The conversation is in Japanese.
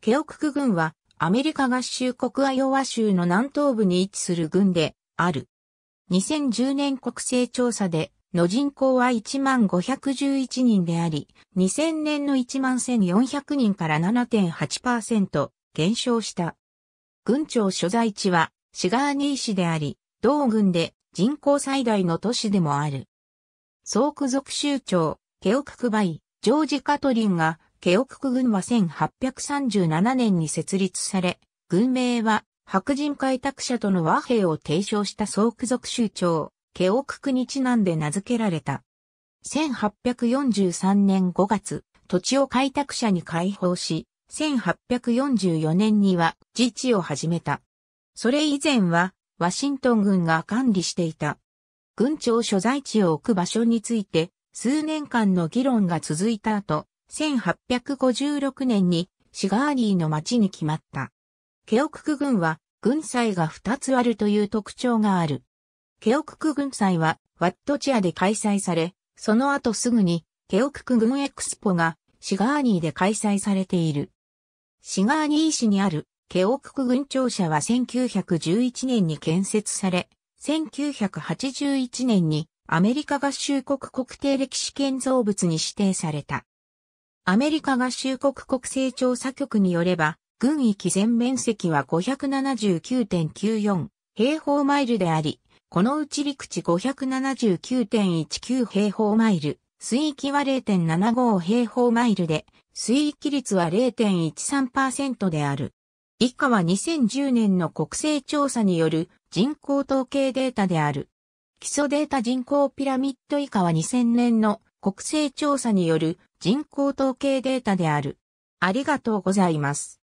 ケオクク軍は、アメリカ合衆国アイオワ州の南東部に位置する軍である。2010年国勢調査で、の人口は1万511人であり、2000年の1万1400人から7.8%減少した。軍庁所在地はシガーニー市であり、同軍で人口最大の都市でもある。総区属州長、ケオククバイ、ジョージ・カトリンがケオクク軍は1837年に設立され、軍名は白人開拓者との和平を提唱した総区族州長、ケオククにちなんで名付けられた。1843年5月、土地を開拓者に開放し、1844年には自治を始めた。それ以前は、ワシントン軍が管理していた。軍庁所在地を置く場所について、数年間の議論が続いた後、1856年にシガーニーの町に決まった。ケオクク軍は軍祭が2つあるという特徴がある。ケオクク軍祭はワットチアで開催され、その後すぐにケオクク軍エクスポがシガーニーで開催されている。シガーニー市にあるケオクク軍庁舎は1911年に建設され、1981年にアメリカ合衆国国定歴史建造物に指定された。アメリカ合衆国国勢調査局によれば、軍域全面積は579.94平方マイルであり、このうち陸地579.19平方マイル、水域は0.75平方マイルで、水域率は0.13%である。以下は2010年の国勢調査による人口統計データである。基礎データ人口ピラミッド以下は2000年の国勢調査による人口統計データである。ありがとうございます。